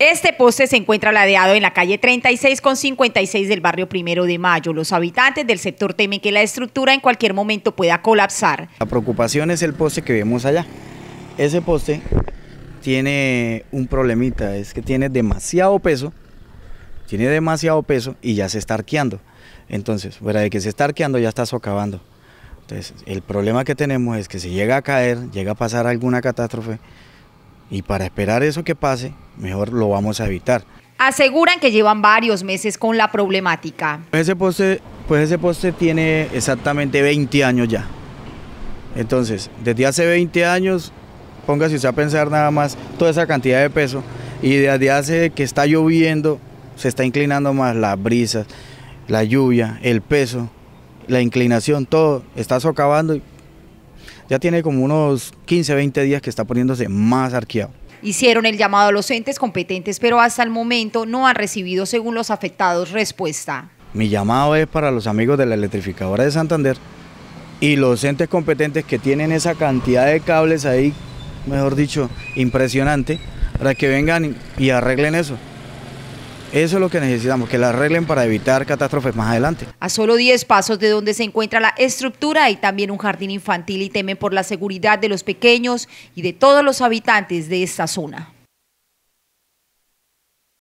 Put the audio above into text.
Este poste se encuentra ladeado en la calle 36 con 56 del barrio Primero de Mayo. Los habitantes del sector temen que la estructura en cualquier momento pueda colapsar. La preocupación es el poste que vemos allá. Ese poste tiene un problemita, es que tiene demasiado peso, tiene demasiado peso y ya se está arqueando. Entonces, fuera de que se está arqueando, ya está socavando. Entonces, el problema que tenemos es que si llega a caer, llega a pasar alguna catástrofe, y para esperar eso que pase, mejor lo vamos a evitar. Aseguran que llevan varios meses con la problemática. Pues ese poste, pues ese poste tiene exactamente 20 años ya. Entonces, desde hace 20 años, póngase usted a pensar nada más toda esa cantidad de peso y desde hace que está lloviendo, se está inclinando más las brisas, la lluvia, el peso, la inclinación, todo está socavando ya tiene como unos 15, 20 días que está poniéndose más arqueado. Hicieron el llamado a los entes competentes, pero hasta el momento no han recibido, según los afectados, respuesta. Mi llamado es para los amigos de la electrificadora de Santander y los entes competentes que tienen esa cantidad de cables ahí, mejor dicho, impresionante, para que vengan y arreglen eso. Eso es lo que necesitamos, que la arreglen para evitar catástrofes más adelante. A solo 10 pasos de donde se encuentra la estructura hay también un jardín infantil y temen por la seguridad de los pequeños y de todos los habitantes de esta zona.